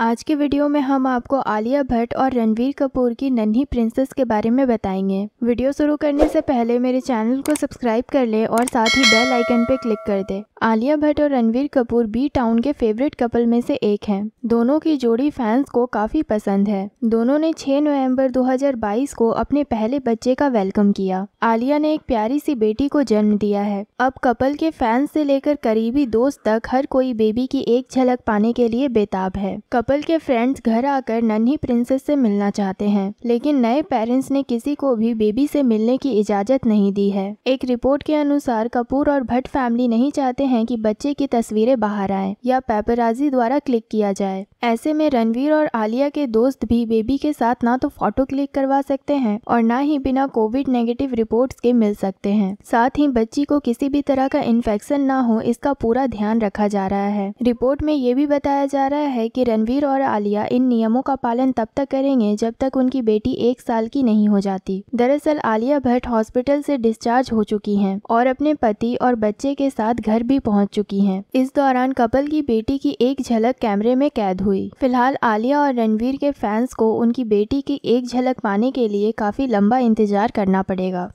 आज के वीडियो में हम आपको आलिया भट्ट और रणवीर कपूर की नन्ही प्रिंसेस के बारे में बताएंगे वीडियो शुरू करने से पहले मेरे चैनल को सब्सक्राइब कर ले और साथ ही बेल आइकन पे क्लिक कर दे आलिया भट्ट और रणवीर कपूर बी टाउन के फेवरेट कपल में से एक हैं। दोनों की जोड़ी फैंस को काफी पसंद है दोनों ने छह नवम्बर दो को अपने पहले बच्चे का वेलकम किया आलिया ने एक प्यारी सी बेटी को जन्म दिया है अब कपल के फैंस ऐसी लेकर करीबी दोस्त तक हर कोई बेबी की एक झलक पाने के लिए बेताब है कपल के फ्रेंड्स घर आकर नन्ही प्रिंसेस से मिलना चाहते हैं लेकिन नए पेरेंट्स ने किसी को भी बेबी से मिलने की इजाजत नहीं दी है एक रिपोर्ट के अनुसार कपूर और भट्ट फैमिली नहीं चाहते हैं कि बच्चे की तस्वीरें बाहर आए या पेपराजी द्वारा क्लिक किया जाए ऐसे में रणवीर और आलिया के दोस्त भी बेबी के साथ ना तो फोटो क्लिक करवा सकते हैं और ना ही बिना कोविड नेगेटिव रिपोर्ट्स के मिल सकते हैं साथ ही बच्ची को किसी भी तरह का इन्फेक्शन ना हो इसका पूरा ध्यान रखा जा रहा है रिपोर्ट में ये भी बताया जा रहा है कि रणवीर रणवीर और आलिया इन नियमों का पालन तब तक करेंगे जब तक उनकी बेटी एक साल की नहीं हो जाती दरअसल आलिया भट्ट हॉस्पिटल से डिस्चार्ज हो चुकी हैं और अपने पति और बच्चे के साथ घर भी पहुंच चुकी हैं इस दौरान कपल की बेटी की एक झलक कैमरे में कैद हुई फिलहाल आलिया और रणवीर के फैंस को उनकी बेटी की एक झलक पाने के लिए काफी लंबा इंतजार करना पड़ेगा